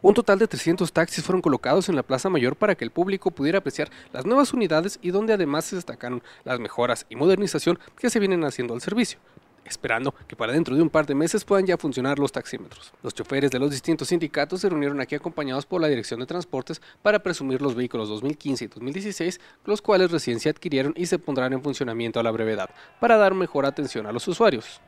Un total de 300 taxis fueron colocados en la Plaza Mayor para que el público pudiera apreciar las nuevas unidades y donde además se destacaron las mejoras y modernización que se vienen haciendo al servicio esperando que para dentro de un par de meses puedan ya funcionar los taxímetros. Los choferes de los distintos sindicatos se reunieron aquí acompañados por la Dirección de Transportes para presumir los vehículos 2015 y 2016, los cuales recién se adquirieron y se pondrán en funcionamiento a la brevedad, para dar mejor atención a los usuarios.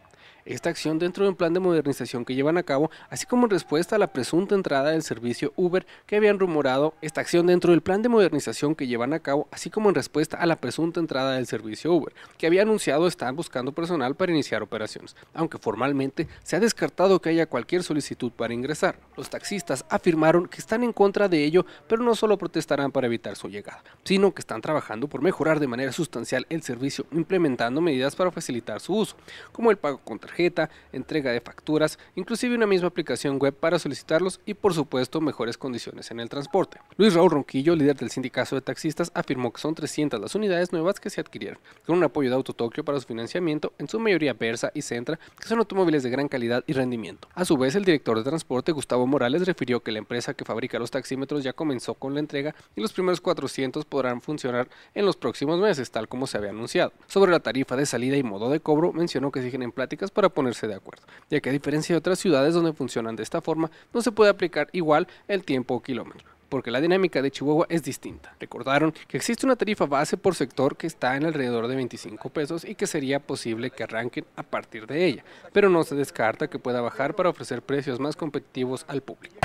Esta acción dentro de un plan de modernización que llevan a cabo, así como en respuesta a la presunta entrada del servicio Uber que habían rumorado, esta acción dentro del plan de modernización que llevan a cabo, así como en respuesta a la presunta entrada del servicio Uber, que había anunciado estar buscando personal para iniciar operaciones, aunque formalmente se ha descartado que haya cualquier solicitud para ingresar. Los taxistas afirmaron que están en contra de ello, pero no solo protestarán para evitar su llegada, sino que están trabajando por mejorar de manera sustancial el servicio implementando medidas para facilitar su uso, como el pago contra tarjeta, entrega de facturas, inclusive una misma aplicación web para solicitarlos y por supuesto mejores condiciones en el transporte. Luis Raúl Ronquillo, líder del sindicato de taxistas, afirmó que son 300 las unidades nuevas que se adquirieron, con un apoyo de Autotokio para su financiamiento, en su mayoría Versa y Centra, que son automóviles de gran calidad y rendimiento. A su vez, el director de transporte, Gustavo Morales, refirió que la empresa que fabrica los taxímetros ya comenzó con la entrega y los primeros 400 podrán funcionar en los próximos meses, tal como se había anunciado. Sobre la tarifa de salida y modo de cobro, mencionó que siguen en pláticas para ponerse de acuerdo, ya que a diferencia de otras ciudades donde funcionan de esta forma, no se puede aplicar igual el tiempo o kilómetro porque la dinámica de Chihuahua es distinta. Recordaron que existe una tarifa base por sector que está en alrededor de 25 pesos y que sería posible que arranquen a partir de ella, pero no se descarta que pueda bajar para ofrecer precios más competitivos al público.